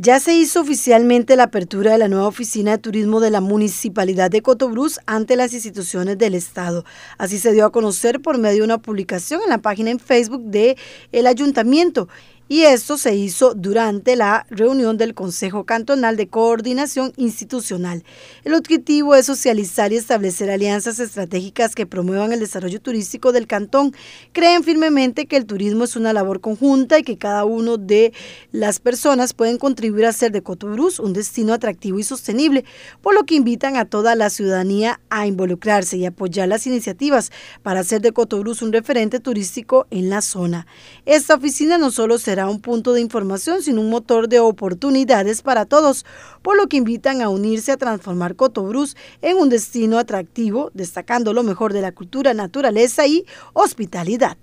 Ya se hizo oficialmente la apertura de la nueva oficina de turismo de la Municipalidad de Cotobruz ante las instituciones del Estado. Así se dio a conocer por medio de una publicación en la página en Facebook del el Ayuntamiento y esto se hizo durante la reunión del Consejo Cantonal de Coordinación Institucional. El objetivo es socializar y establecer alianzas estratégicas que promuevan el desarrollo turístico del cantón. Creen firmemente que el turismo es una labor conjunta y que cada uno de las personas pueden contribuir a hacer de Cotobruz un destino atractivo y sostenible, por lo que invitan a toda la ciudadanía a involucrarse y apoyar las iniciativas para hacer de Cotobruz un referente turístico en la zona. Esta oficina no solo un punto de información, sin un motor de oportunidades para todos, por lo que invitan a unirse a transformar Brus en un destino atractivo, destacando lo mejor de la cultura, naturaleza y hospitalidad.